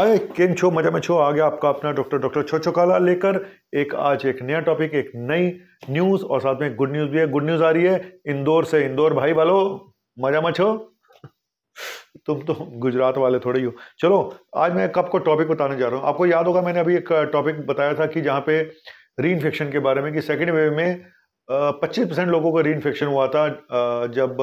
आए किन छो मजा में छो आ गया आपका अपना डॉक्टर डॉक्टर छो छोकाला लेकर एक आज एक नया टॉपिक एक नई न्यूज़ और साथ में गुड न्यूज़ भी है गुड न्यूज़ आ रही है इंदौर से इंदौर भाई वालो मजा में छो तुम तो गुजरात वाले थोड़े ही हो चलो आज मैं कब को टॉपिक बताने जा रहा हूँ आपको याद होगा मैंने अभी एक टॉपिक बताया था कि जहाँ पे री इन्फेक्शन के बारे में कि सेकेंड वेव में पच्चीस परसेंट लोगों का री इन्फेक्शन हुआ था जब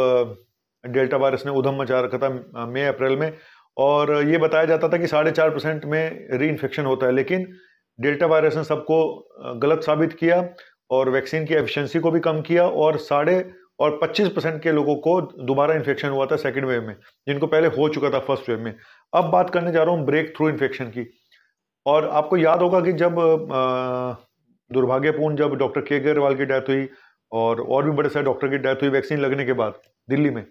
डेल्टा वायरस ने उधम मचा रखा था मई अप्रैल में और ये बताया जाता था कि साढ़े चार परसेंट में री इन्फेक्शन होता है लेकिन डेल्टा वायरस ने सबको गलत साबित किया और वैक्सीन की एफिशिएंसी को भी कम किया और साढ़े और 25 परसेंट के लोगों को दोबारा इन्फेक्शन हुआ था सेकेंड वेव में जिनको पहले हो चुका था फर्स्ट वेव में अब बात करने जा रहा हूँ ब्रेक थ्रू इन्फेक्शन की और आपको याद होगा कि जब दुर्भाग्यपूर्ण जब डॉक्टर के अग्रवाल की डेथ हुई और और भी बड़े सारे डॉक्टर की डेथ हुई वैक्सीन लगने के बाद दिल्ली में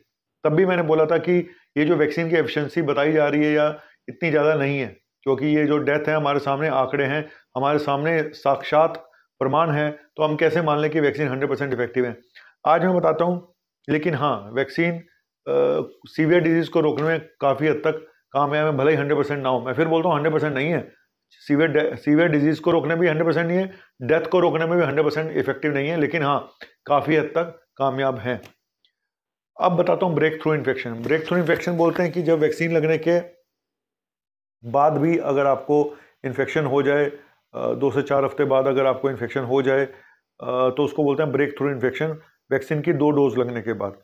तब भी मैंने बोला था कि ये जो वैक्सीन की एफिशिएंसी बताई जा रही है या इतनी ज़्यादा नहीं है क्योंकि ये जो डेथ है हमारे सामने आंकड़े हैं हमारे सामने साक्षात प्रमाण है तो हम कैसे मान लें कि वैक्सीन हंड्रेड परसेंट इफेक्टिव है आज मैं बताता हूँ लेकिन हाँ वैक्सीन सीवियर डिजीज़ को रोकने में काफ़ी हद तक कामयाब है भले ही हंड्रेड परसेंट ना हो मैं फिर बोलता हूँ हंड्रेड परसेंट नहीं है सीवियर सीवियर डिजीज़ को रोकने में भी हंड्रेड परसेंट नहीं है डेथ को रोकने में भी हंड्रेड परसेंट इफेक्टिव नहीं है लेकिन हाँ काफ़ी हद तक कामयाब है अब बताता हूँ breakthrough infection breakthrough infection बोलते हैं कि जब वैक्सीन लगने के बाद भी अगर आपको इन्फेक्शन हो जाए दो से चार हफ्ते बाद अगर आपको इन्फेक्शन हो जाए तो उसको बोलते हैं ब्रेक थ्रू इन्फेक्शन वैक्सीन की दो डोज लगने के बाद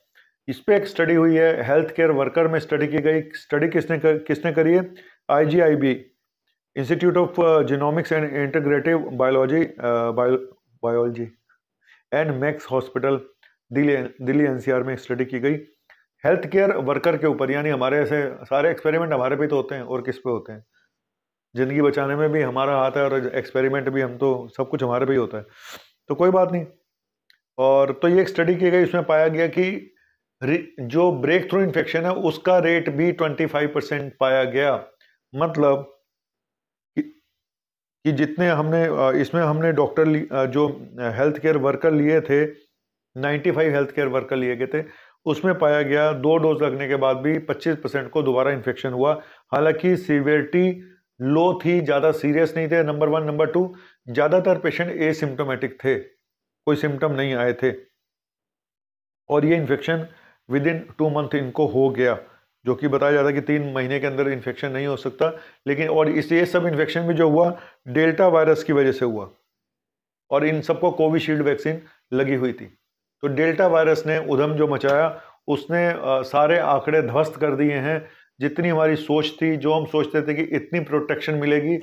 इस पर एक स्टडी हुई है हेल्थ केयर वर्कर में स्टडी की गई स्टडी किसने कर, किसने करी है IGIB institute of genomics and integrative biology biology and max hospital Delhi Delhi NCR में स्टडी की गई हेल्थ केयर वर्कर के ऊपर यानी हमारे ऐसे सारे एक्सपेरिमेंट हमारे पे तो होते हैं और किस पे होते हैं ज़िंदगी बचाने में भी हमारा हाथ है और एक्सपेरिमेंट भी हम तो सब कुछ हमारे पे ही होता है तो कोई बात नहीं और तो ये एक स्टडी की गई उसमें पाया गया कि जो ब्रेक थ्रू इन्फेक्शन है उसका रेट भी ट्वेंटी फाइव परसेंट पाया गया मतलब कि, कि जितने हमने इसमें हमने डॉक्टर जो हेल्थ केयर वर्कर लिए थे 95 हेल्थ केयर वर्कर लिए गए थे उसमें पाया गया दो डोज लगने के बाद भी 25 परसेंट को दोबारा इन्फेक्शन हुआ हालांकि सीवियरिटी लो थी ज़्यादा सीरियस नहीं थे नंबर वन नंबर टू ज़्यादातर पेशेंट एसिम्टोमेटिक थे कोई सिम्टम नहीं आए थे और ये infection within two month इनको हो गया जो कि बताया जाता है कि तीन महीने के अंदर इन्फेक्शन नहीं हो सकता लेकिन और इस ये सब इन्फेक्शन भी जो हुआ डेल्टा वायरस की वजह से हुआ और इन सबको कोविशील्ड वैक्सीन लगी हुई थी तो डेल्टा वायरस ने उधम जो मचाया उसने सारे आंकड़े ध्वस्त कर दिए हैं जितनी हमारी सोच थी जो हम सोचते थे कि इतनी प्रोटेक्शन मिलेगी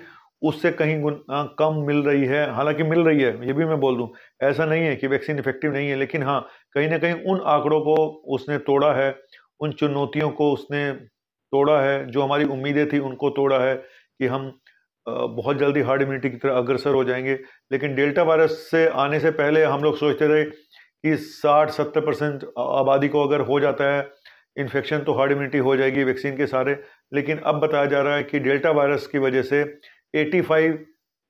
उससे कहीं गुना कम मिल रही है हालांकि मिल रही है ये भी मैं बोल दूं ऐसा नहीं है कि वैक्सीन इफेक्टिव नहीं है लेकिन हाँ कहीं ना कहीं उन आंकड़ों को उसने तोड़ा है उन चुनौतियों को उसने तोड़ा है जो हमारी उम्मीदें थी उनको तोड़ा है कि हम बहुत जल्दी हार्ड इम्यूनिटी की तरह अग्रसर हो जाएंगे लेकिन डेल्टा वायरस से आने से पहले हम लोग सोचते थे कि 60-70 परसेंट आबादी को अगर हो जाता है इन्फेक्शन तो हार्ड इम्यूनिटी हो जाएगी वैक्सीन के सारे लेकिन अब बताया जा रहा है कि डेल्टा वायरस की वजह से 85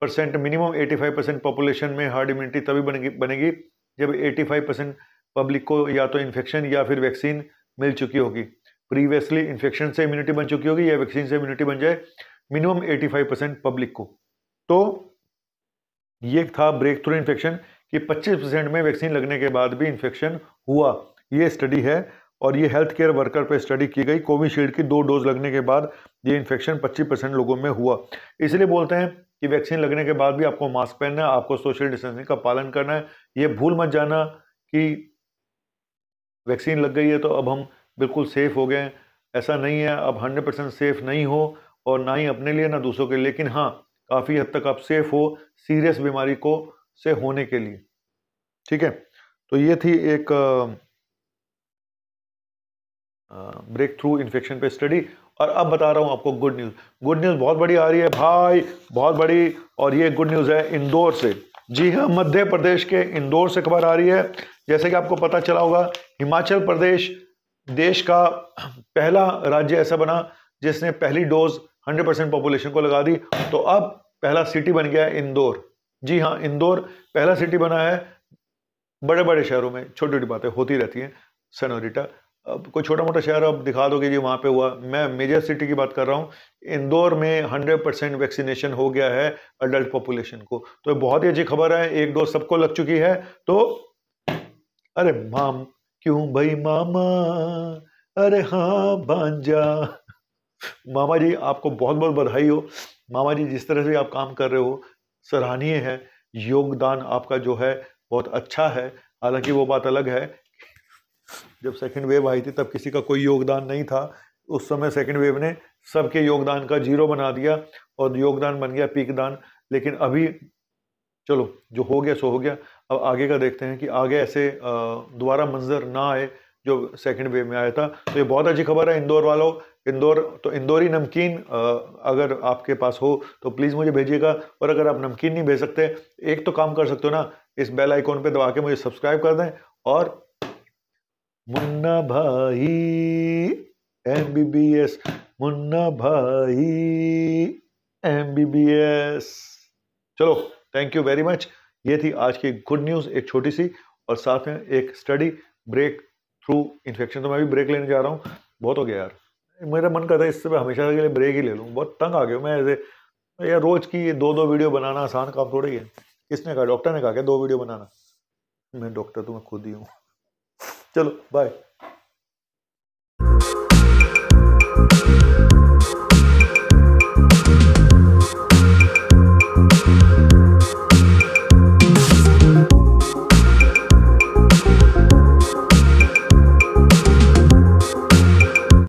परसेंट मिनिमम 85 परसेंट पॉपुलेशन में हार्ड इम्यूनिटी तभी बनेगी बनेगी जब 85 परसेंट पब्लिक को या तो इन्फेक्शन या फिर वैक्सीन मिल चुकी होगी प्रीवियसली इन्फेक्शन से इम्यूनिटी बन चुकी होगी या वैक्सीन से इम्यूनिटी बन जाए मिनिमम एटी परसेंट पब्लिक को तो ये था ब्रेक थ्रू इन्फेक्शन कि 25 परसेंट में वैक्सीन लगने के बाद भी इन्फेक्शन हुआ ये स्टडी है और ये हेल्थ केयर वर्कर पर स्टडी की गई कोविशील्ड की दो डोज लगने के बाद ये इन्फेक्शन 25 परसेंट लोगों में हुआ इसलिए बोलते हैं कि वैक्सीन लगने के बाद भी आपको मास्क पहनना है आपको सोशल डिस्टेंसिंग का पालन करना है ये भूल मत जाना कि वैक्सीन लग गई है तो अब हम बिल्कुल सेफ़ हो गए ऐसा नहीं है अब हंड्रेड परसेंट सेफ़ नहीं हो और ना ही अपने लिए ना दूसरों के लिए लेकिन हाँ काफ़ी हद तक आप सेफ़ हो सीरियस बीमारी को से होने के लिए ठीक है तो ये थी एक ब्रेक थ्रू इन्फेक्शन पे स्टडी और अब बता रहा हूँ आपको गुड न्यूज़ गुड न्यूज़ बहुत बड़ी आ रही है भाई बहुत बड़ी और ये गुड न्यूज़ है इंदौर से जी हाँ मध्य प्रदेश के इंदौर से खबर आ रही है जैसे कि आपको पता चला होगा हिमाचल प्रदेश देश का पहला राज्य ऐसा बना जिसने पहली डोज 100 परसेंट पॉपुलेशन को लगा दी तो अब पहला सिटी बन गया है इंदौर जी हाँ इंदौर पहला सिटी बना है बड़े बड़े शहरों में छोटी छोटी बातें होती रहती हैं सनोरिटा अब कोई छोटा मोटा शहर आप दिखा दोगे जी वहाँ पे हुआ मैं मेजर सिटी की बात कर रहा हूँ इंदौर में 100 परसेंट वैक्सीनेशन हो गया है अडल्ट पॉपुलेशन को तो बहुत ही अच्छी खबर है एक डोज सबको लग चुकी है तो अरे माम क्यों भाई मामा अरे हाँ भांजा मामा जी आपको बहुत बहुत बधाई हो मामा जी जिस तरह से आप काम कर रहे हो सराहनीय है योगदान आपका जो है बहुत अच्छा है हालांकि वो बात अलग है जब सेकेंड वेव आई थी तब किसी का कोई योगदान नहीं था उस समय सेकेंड वेव ने सबके योगदान का जीरो बना दिया और योगदान बन गया पीक दान लेकिन अभी चलो जो हो गया सो हो गया अब आगे का देखते हैं कि आगे ऐसे दोबारा मंजर ना आए जो सेकेंड वेव में आया था तो ये बहुत अच्छी खबर है इंदौर वालों इंदौर तो इंदौरी नमकीन अगर आपके पास हो तो प्लीज़ मुझे भेजिएगा और अगर आप नमकीन नहीं भेज सकते एक तो काम कर सकते हो ना इस बेल आइकॉन पे दबा के मुझे सब्सक्राइब कर दें और Munna Bhai M B B S Munna Bhai M B B S चलो थैंक यू वेरी मच ये थी आज की गुड न्यूज़ एक छोटी सी और साथ में एक स्टडी ब्रेक थ्रू इन्फेक्शन तो मैं भी ब्रेक लेने जा रहा हूँ बहुत हो गया यार मेरा मन करता है इससे मैं हमेशा के लिए ब्रेक ही ले लूँ बहुत तंग आ गया मैं ऐसे यार रोज़ की ये दो दो वीडियो बनाना आसान काम थोड़ी है किसने कहा डॉक्टर ने कहा क्या दो वीडियो बनाना मैं डॉक्टर तो मैं खुद ही हूँ चलो बाय